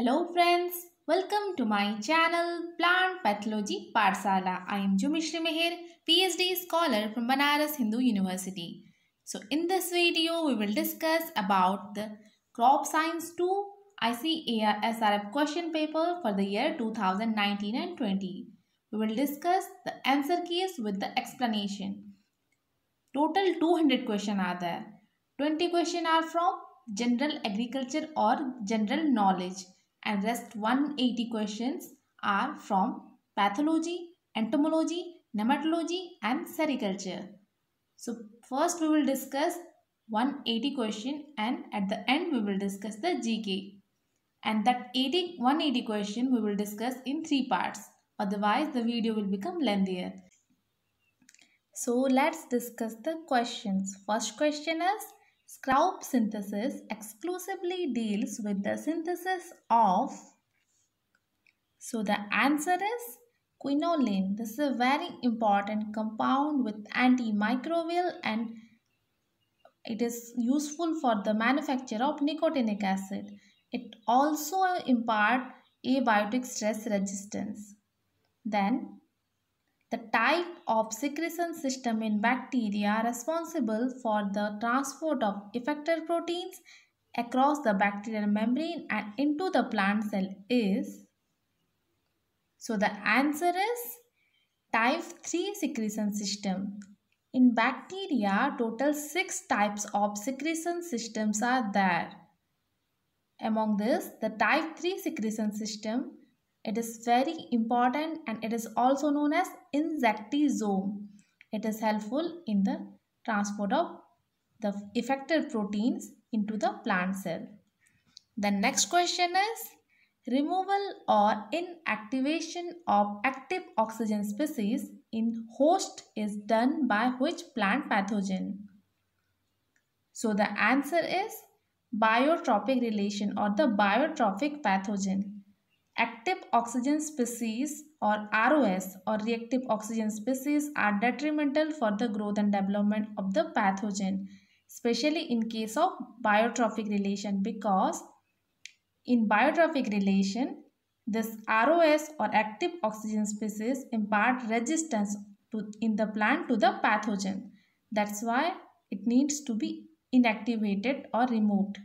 Hello friends, welcome to my channel Plant Pathology Parsala. I am Jumishri Meher, PhD scholar from Banaras Hindu University. So in this video, we will discuss about the Crop Science 2 ICASRF question paper for the year 2019 and 20. We will discuss the answer keys with the explanation. Total 200 question are there. 20 question are from general agriculture or general knowledge and rest 180 questions are from pathology, entomology, nematology and sericulture. So first we will discuss 180 question and at the end we will discuss the GK. And that 80, 180 question we will discuss in three parts. Otherwise the video will become lengthier. So let's discuss the questions. First question is Scraup synthesis exclusively deals with the synthesis of. So the answer is quinoline. This is a very important compound with antimicrobial and it is useful for the manufacture of nicotinic acid. It also impart abiotic stress resistance. Then the type of secretion system in bacteria responsible for the transport of effector proteins across the bacterial membrane and into the plant cell is so the answer is type 3 secretion system in bacteria total 6 types of secretion systems are there among this the type 3 secretion system it is very important and it is also known as insectisome. It is helpful in the transport of the effector proteins into the plant cell. The next question is removal or inactivation of active oxygen species in host is done by which plant pathogen? So the answer is biotropic relation or the biotrophic pathogen. Active oxygen species or ROS or reactive oxygen species are detrimental for the growth and development of the pathogen, especially in case of biotrophic relation because in biotrophic relation, this ROS or active oxygen species impart resistance to, in the plant to the pathogen. That's why it needs to be inactivated or removed.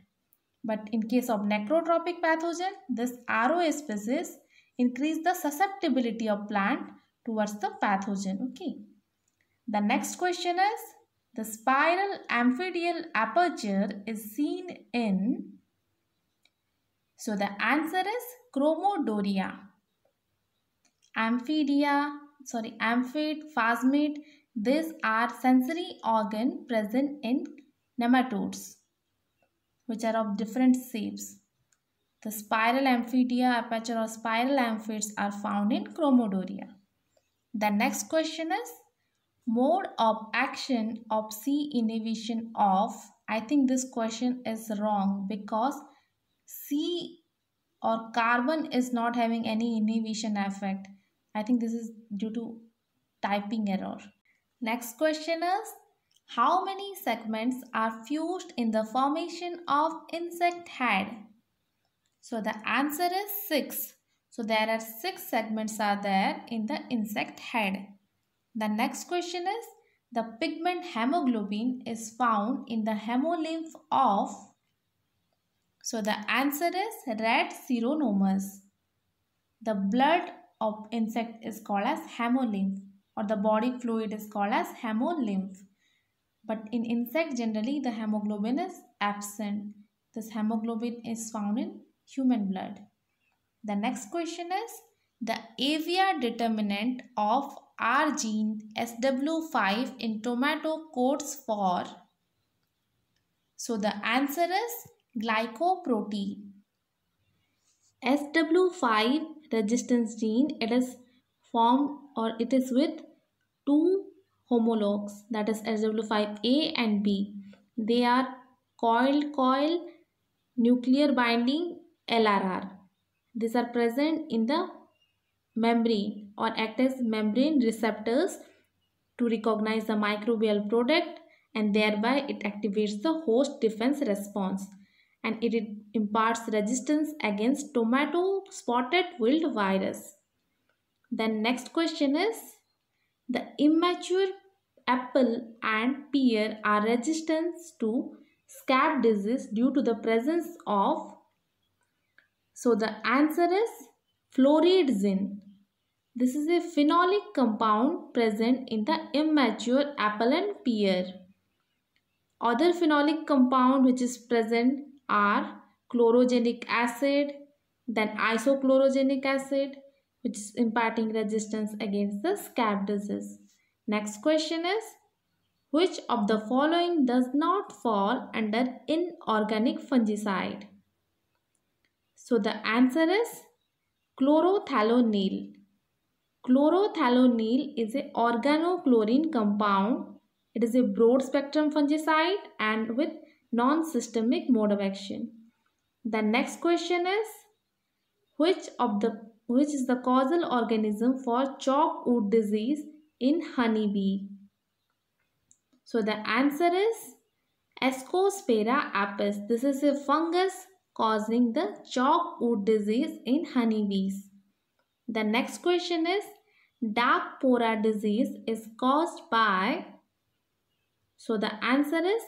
But in case of necrotropic pathogen, this ROS species increase the susceptibility of plant towards the pathogen okay the next question is the spiral amphidial aperture is seen in so the answer is chromodoria amphidia sorry amphid phasmid these are sensory organ present in nematodes which are of different shapes the spiral amphidia, aperture or spiral amphids are found in chromodoria. The next question is mode of action of C inhibition of I think this question is wrong because C or carbon is not having any inhibition effect. I think this is due to typing error. Next question is how many segments are fused in the formation of insect head? So the answer is 6. So there are 6 segments are there in the insect head. The next question is the pigment hemoglobin is found in the hemolymph of so the answer is red seronomas. The blood of insect is called as hemolymph or the body fluid is called as hemolymph. But in insect generally the hemoglobin is absent. This hemoglobin is found in human blood. The next question is the AVR determinant of R gene SW5 in tomato codes for? So the answer is glycoprotein. SW5 resistance gene it is formed or it is with two homologs that is SW5A and B. They are coil coil nuclear binding LRR. These are present in the membrane or act as membrane receptors to recognize the microbial product and thereby it activates the host defense response and it imparts resistance against tomato spotted wilt virus. The next question is the immature apple and pear are resistant to scab disease due to the presence of so the answer is zinc. This is a phenolic compound present in the immature apple and pear. Other phenolic compound which is present are chlorogenic acid, then isochlorogenic acid which is imparting resistance against the scab disease. Next question is which of the following does not fall under inorganic fungicide? So the answer is chlorothalonil. Chlorothalonil is an organochlorine compound. It is a broad spectrum fungicide and with non-systemic mode of action. The next question is which of the which is the causal organism for chalk wood disease in honeybee? So the answer is Ascospora apis. This is a fungus causing the chalkwood disease in honeybees. The next question is dark pora disease is caused by so the answer is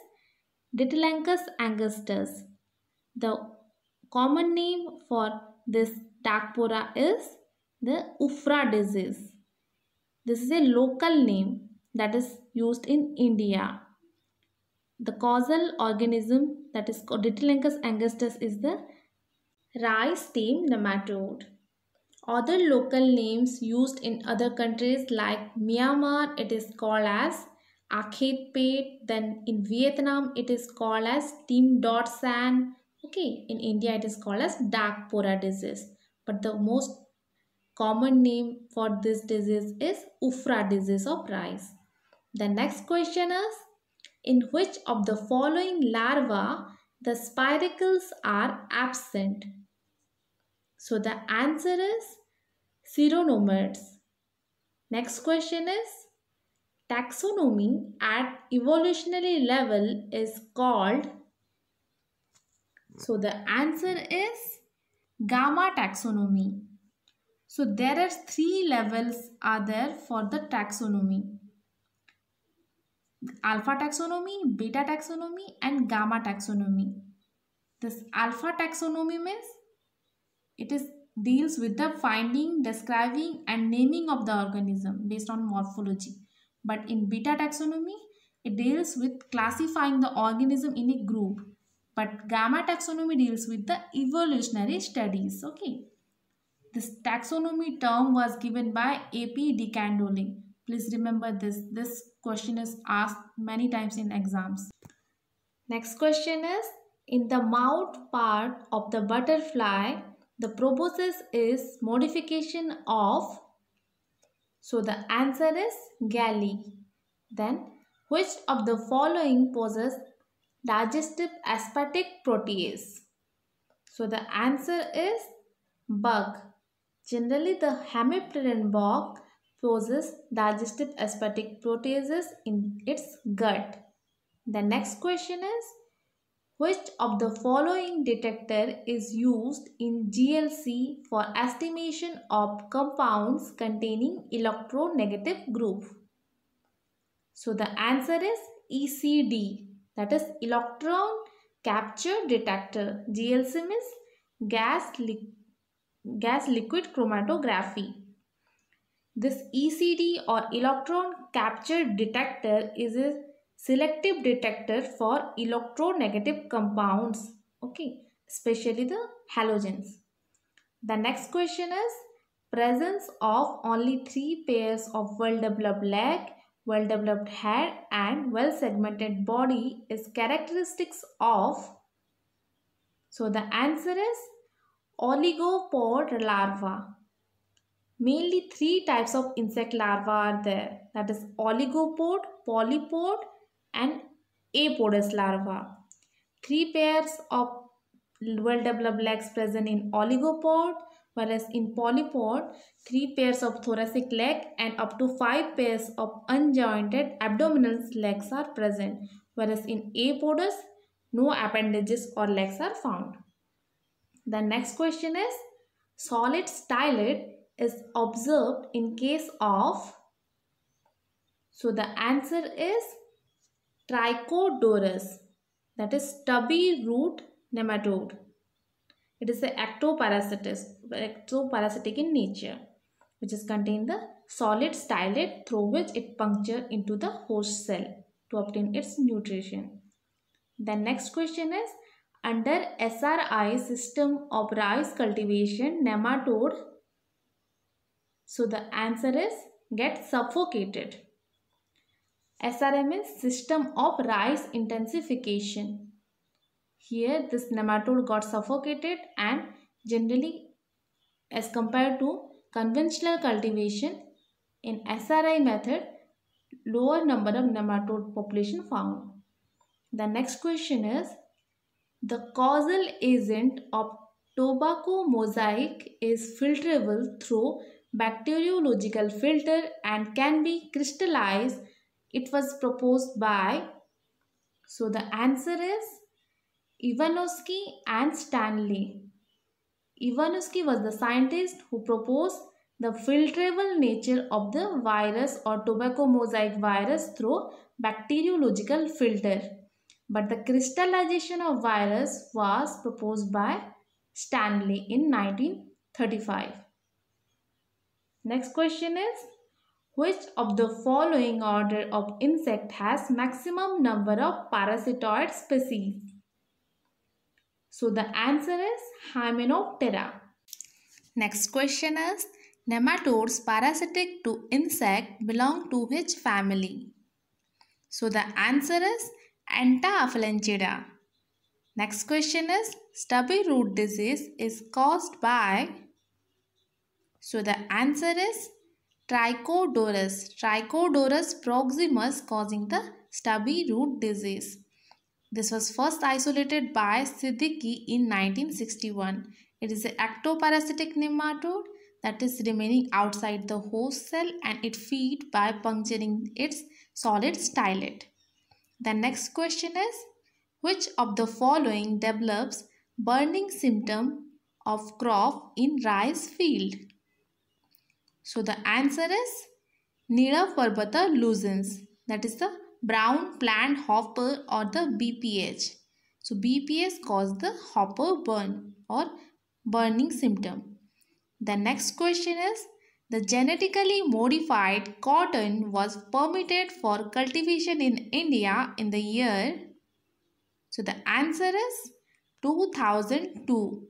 Ditilancus angustus. The common name for this dark pora is the Ufra disease. This is a local name that is used in India. The causal organism that is Ditilencus angustus is the rice stem nematode. Other local names used in other countries like Myanmar it is called as akhetpet then in Vietnam it is called as team dot okay in India it is called as dark pora disease but the most common name for this disease is ufra disease of rice. The next question is in which of the following larvae the spiracles are absent? So the answer is Ceronomers. Next question is taxonomy at evolutionary level is called so the answer is gamma taxonomy so there are three levels are there for the taxonomy alpha taxonomy, beta taxonomy and gamma taxonomy. This alpha taxonomy means it is deals with the finding, describing and naming of the organism based on morphology. But in beta taxonomy, it deals with classifying the organism in a group. But gamma taxonomy deals with the evolutionary studies. Okay. This taxonomy term was given by A.P. de Candolle. Please remember this. This question is asked many times in exams. Next question is, in the mouth part of the butterfly, the proboscis is modification of. So the answer is galley. Then, which of the following possess digestive aspartic protease? So the answer is bug. Generally, the hemipteran bug forces digestive aspartic proteases in its gut. The next question is, which of the following detector is used in GLC for estimation of compounds containing electronegative group? So the answer is ECD that is electron capture detector. GLC means gas, li gas liquid chromatography. This ECD or electron capture detector is a selective detector for electronegative compounds. Okay, especially the halogens. The next question is presence of only three pairs of well-developed leg, well-developed head and well-segmented body is characteristics of so the answer is oligopod larva mainly three types of insect larvae are there that is oligopod, polypod and apodous larva. Three pairs of well developed legs present in oligopod whereas in polypod three pairs of thoracic leg and up to five pairs of unjointed abdominal legs are present whereas in apodous no appendages or legs are found. The next question is solid stylet is observed in case of so the answer is trichodorus that is stubby root nematode it is an ectoparasitic in nature which is contained the solid stylet through which it puncture into the host cell to obtain its nutrition. The next question is under SRI system of rice cultivation nematode so the answer is get suffocated. SRM is system of rice intensification. Here this nematode got suffocated and generally as compared to conventional cultivation in SRI method lower number of nematode population found. The next question is the causal agent of tobacco mosaic is filterable through bacteriological filter and can be crystallized. It was proposed by, so the answer is Ivanovsky and Stanley. Ivanovsky was the scientist who proposed the filterable nature of the virus or tobacco mosaic virus through bacteriological filter. But the crystallization of virus was proposed by Stanley in 1935. Next question is which of the following order of insect has maximum number of parasitoid species? So the answer is Hymenoptera. Next question is nematodes parasitic to insect belong to which family? So the answer is Antaphalanchida. Next question is stubby root disease is caused by so the answer is Trichodorus. Trichodorus proximus causing the stubby root disease. This was first isolated by Siddiqui in 1961. It is an ectoparasitic nematode that is remaining outside the host cell and it feed by puncturing its solid stylet. The next question is, which of the following develops burning symptom of crop in rice field? So the answer is Nilaparbata luzens. That is the brown plant hopper or the BPH. So BPH caused the hopper burn or burning symptom. The next question is the genetically modified cotton was permitted for cultivation in India in the year. So the answer is 2002.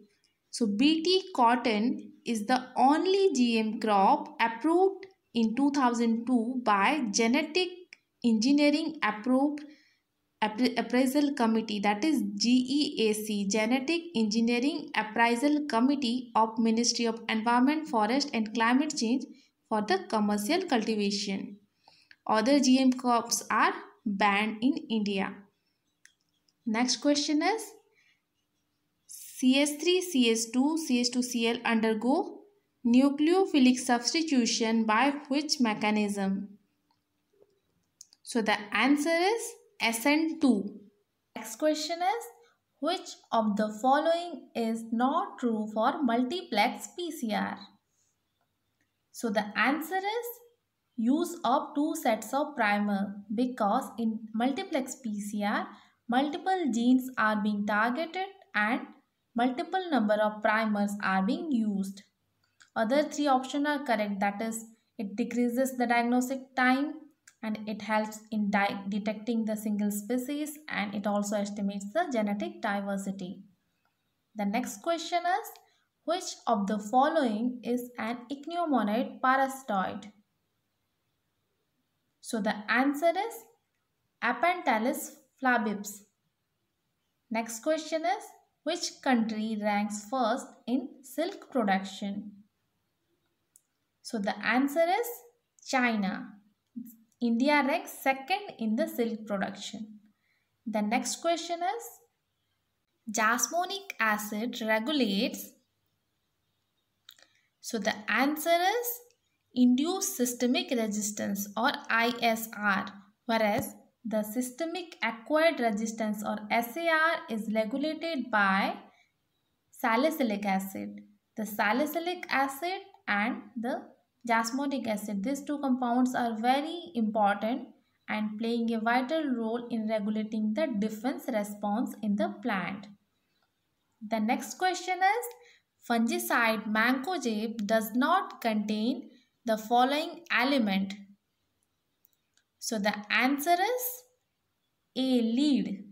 So BT cotton is the only GM crop approved in 2002 by Genetic Engineering Approved Appraisal Committee that is GEAC Genetic Engineering Appraisal Committee of Ministry of Environment, Forest and Climate Change for the commercial cultivation. Other GM crops are banned in India. Next question is CH3, CH2, CH2Cl undergo nucleophilic substitution by which mechanism? So the answer is SN2. Next question is which of the following is not true for multiplex PCR? So the answer is use of two sets of primer because in multiplex PCR multiple genes are being targeted and multiple number of primers are being used. Other three options are correct that is it decreases the diagnostic time and it helps in detecting the single species and it also estimates the genetic diversity. The next question is which of the following is an ichneumonid parasitoid? So the answer is Apantalis flabips. Next question is which country ranks first in silk production? So the answer is China. India ranks second in the silk production. The next question is Jasmonic acid regulates. So the answer is induced systemic resistance or ISR whereas the systemic acquired resistance or SAR is regulated by salicylic acid. The salicylic acid and the jasmodic acid. These two compounds are very important and playing a vital role in regulating the defense response in the plant. The next question is fungicide mancozeb does not contain the following element so the answer is A. Lead.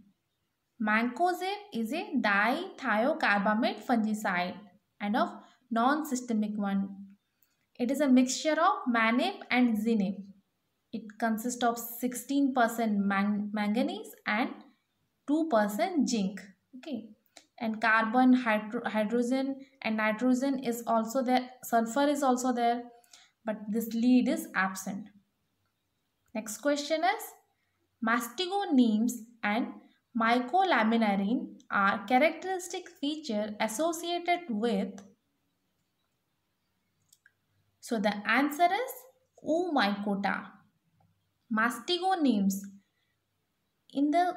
Mancozeb is a dithiocarbamate fungicide and of non-systemic one. It is a mixture of manape and zinip. It consists of 16% man manganese and 2% zinc. Okay. And carbon, hydro hydrogen and nitrogen is also there. Sulfur is also there. But this lead is absent. Next question is mastigonemes and mycolaminarine are characteristic feature associated with so the answer is O mycota. Mastigonemes. In the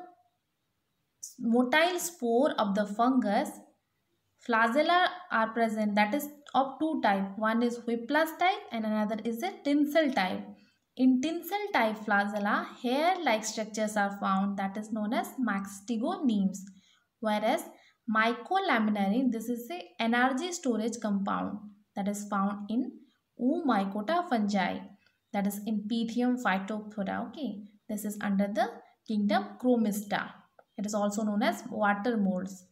motile spore of the fungus, flagella are present that is of two type. One is whiplash type and another is a tinsel type. In tinsel type flagella, hair-like structures are found that is known as mastigonemes. Whereas mycolaminary, this is a energy storage compound that is found in U. mycota fungi that is in Pythium phytophthora. Okay, this is under the kingdom Chromista. It is also known as water molds.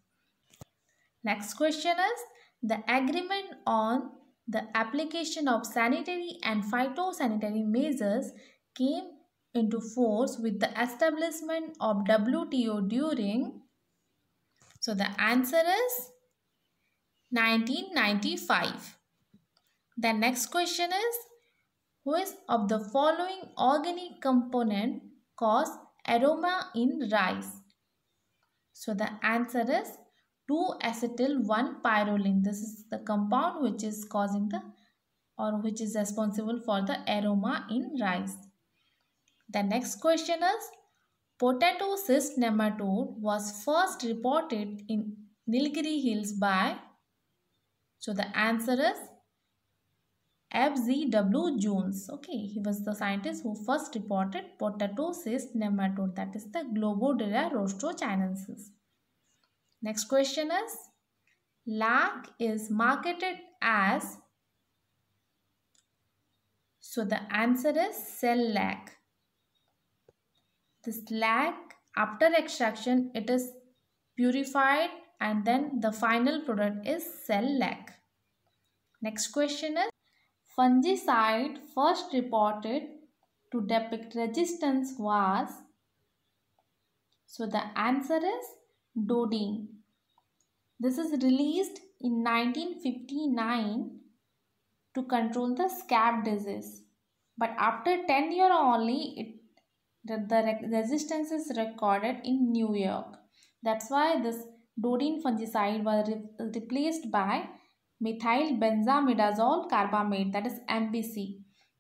Next question is the agreement on the application of sanitary and phytosanitary measures came into force with the establishment of WTO during so the answer is 1995 the next question is which of the following organic component cause aroma in rice so the answer is 2-acetyl 1-pyrroline. This is the compound which is causing the or which is responsible for the aroma in rice. The next question is potato cyst nematode was first reported in Nilgiri Hills by so the answer is FZW Jones. Okay, he was the scientist who first reported potato cyst nematode that is the Globodera rostrochinensis. Next question is lac is marketed as so the answer is cell lac. This lac after extraction it is purified and then the final product is cell lac. Next question is fungicide first reported to depict resistance was so the answer is dodine. This is released in 1959 to control the scab disease. But after 10 years only, it, the, the resistance is recorded in New York. That's why this Dodine fungicide was re replaced by methyl benzimidazole carbamate that is MBC.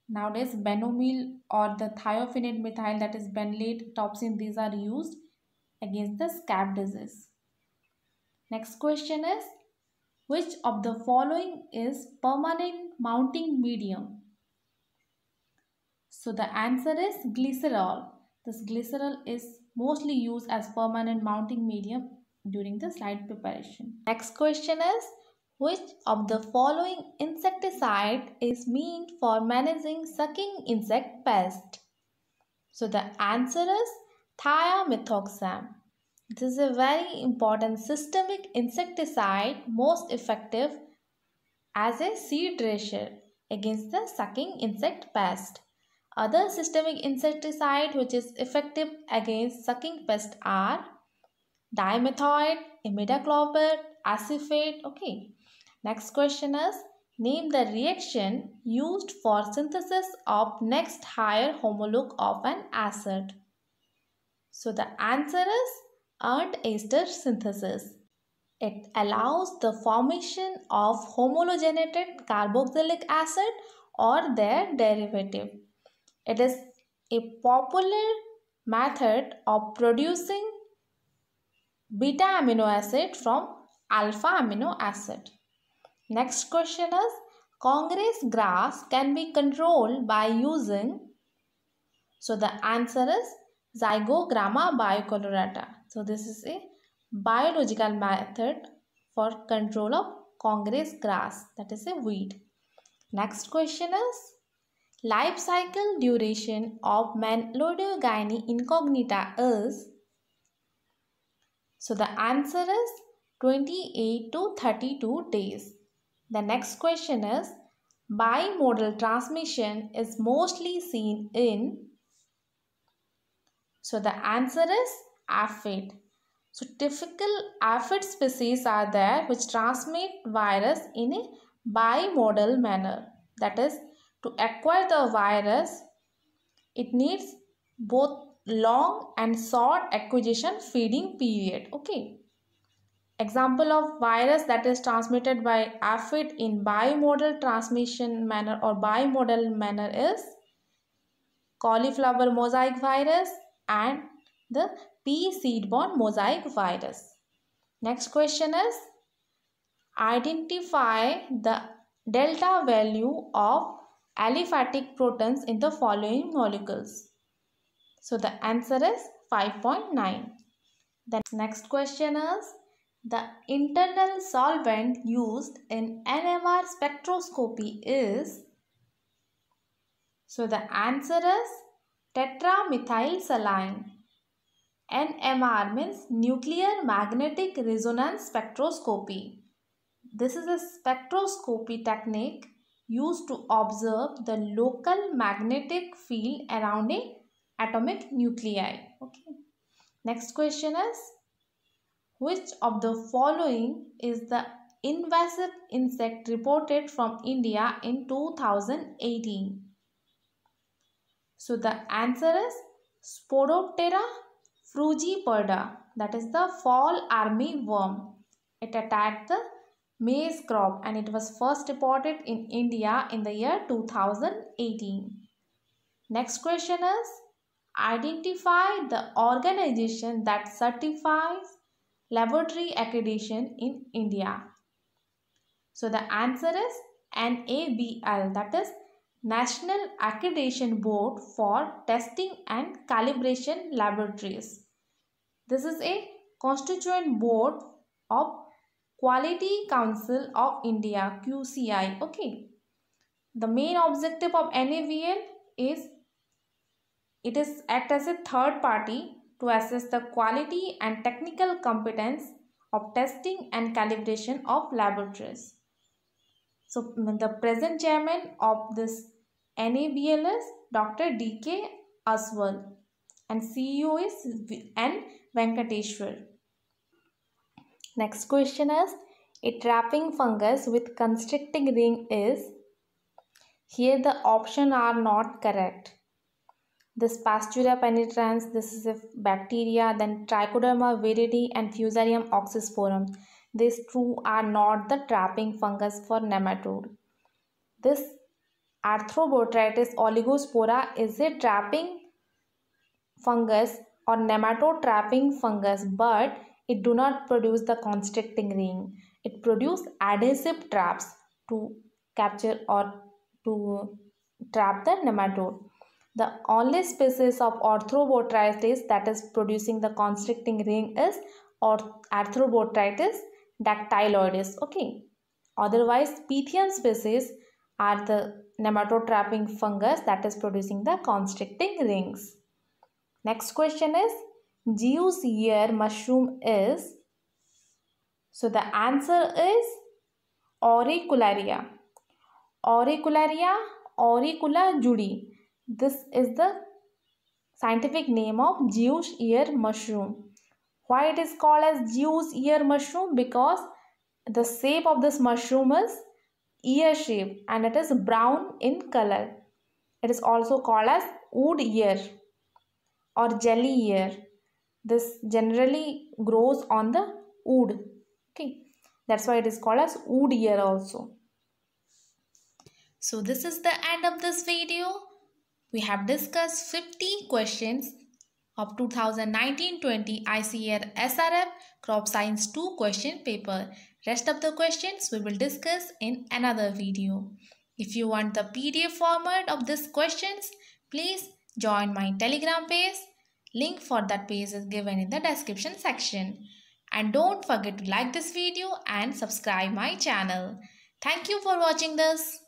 Nowadays benomyl or the thiophenate methyl that is benlate topsin these are used against the scab disease. Next question is which of the following is permanent mounting medium? So the answer is glycerol. This glycerol is mostly used as permanent mounting medium during the slide preparation. Next question is which of the following insecticide is meant for managing sucking insect pest? So the answer is thiamethoxam. This is a very important systemic insecticide most effective as a seed dresser against the sucking insect pest. Other systemic insecticide which is effective against sucking pest are dimethoid, imidacloprid, acephate. Okay. Next question is name the reaction used for synthesis of next higher homologue of an acid. So the answer is and ester synthesis. It allows the formation of homologenated carboxylic acid or their derivative. It is a popular method of producing beta amino acid from alpha amino acid. Next question is Congress grass can be controlled by using so the answer is Zygogramma biocolorata. So this is a biological method for control of Congress grass that is a weed. Next question is life cycle duration of Melodogyne incognita is so the answer is 28 to 32 days. The next question is bimodal transmission is mostly seen in so the answer is aphid. So typical aphid species are there which transmit virus in a bimodal manner. That is to acquire the virus it needs both long and short acquisition feeding period. Okay. Example of virus that is transmitted by aphid in bimodal transmission manner or bimodal manner is cauliflower mosaic virus and the P. Seedborne mosaic virus. Next question is Identify the delta value of aliphatic protons in the following molecules. So the answer is 5.9. The next question is the internal solvent used in NMR spectroscopy is so the answer is tetramethylsaline. NMR means Nuclear Magnetic Resonance Spectroscopy. This is a spectroscopy technique used to observe the local magnetic field around a atomic nuclei. Okay. Next question is, which of the following is the invasive insect reported from India in 2018? So the answer is Sporoptera Frugiperda, that is the fall army worm. It attacked the maize crop and it was first reported in India in the year 2018. Next question is, identify the organization that certifies laboratory accreditation in India. So the answer is NABL that is National Accreditation Board for Testing and Calibration Laboratories. This is a constituent board of Quality Council of India QCI. Okay. The main objective of NAVL is it is act as a third party to assess the quality and technical competence of testing and calibration of laboratories. So the present chairman of this NABL is Dr. D.K. Aswal and CEO is N. Venkateshwar. Next question is a trapping fungus with constricting ring is here the option are not correct. This Pastura penetrans, this is a bacteria, then Trichoderma viridi and Fusarium oxysporum. These two are not the trapping fungus for nematode. This Arthrobotrytis oligospora is a trapping fungus or nematode trapping fungus but it do not produce the constricting ring. It produce adhesive traps to capture or to trap the nematode. The only species of Arthrobotrytis that is producing the constricting ring is Arthrobotrytis dactyloides. Okay. Otherwise, Pythian species are the nematotraping fungus that is producing the constricting rings. Next question is Jew's ear mushroom is so the answer is auricularia. Auricularia auricula judi. This is the scientific name of Jew's ear mushroom. Why it is called as Jew's ear mushroom? Because the shape of this mushroom is ear shape and it is brown in color. It is also called as wood ear or jelly ear. This generally grows on the wood. Okay, that's why it is called as wood ear also. So this is the end of this video. We have discussed 50 questions of 2019-20 ICR SRF Crop Science 2 question paper Rest of the questions we will discuss in another video. If you want the PDF format of these questions, please join my Telegram page. Link for that page is given in the description section. And don't forget to like this video and subscribe my channel. Thank you for watching this.